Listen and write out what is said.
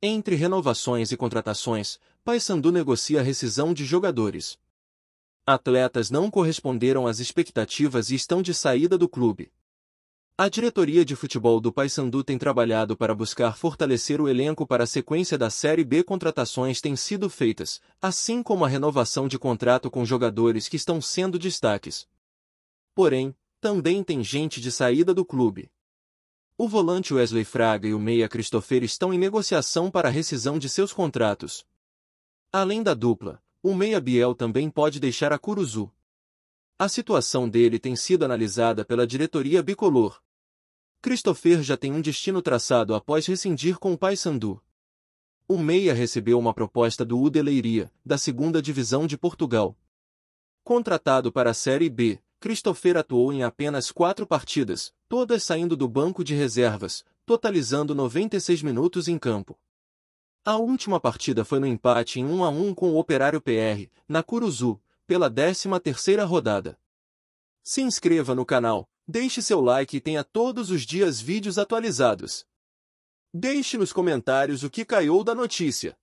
Entre renovações e contratações, Paysandu negocia a rescisão de jogadores. Atletas não corresponderam às expectativas e estão de saída do clube. A diretoria de futebol do Paysandu tem trabalhado para buscar fortalecer o elenco para a sequência da Série B. Contratações têm sido feitas, assim como a renovação de contrato com jogadores que estão sendo destaques. Porém, também tem gente de saída do clube. O volante Wesley Fraga e o meia Christopher estão em negociação para rescisão de seus contratos. Além da dupla, o meia Biel também pode deixar a Curuzu. A situação dele tem sido analisada pela diretoria bicolor. Christopher já tem um destino traçado após rescindir com o Paysandu. O meia recebeu uma proposta do Udeleiria, da segunda divisão de Portugal. Contratado para a Série B, Christopher atuou em apenas quatro partidas, todas saindo do banco de reservas, totalizando 96 minutos em campo. A última partida foi no empate em 1 a 1 com o Operário PR, na Curuzu, pela 13ª rodada. Se inscreva no canal, deixe seu like e tenha todos os dias vídeos atualizados. Deixe nos comentários o que caiu da notícia.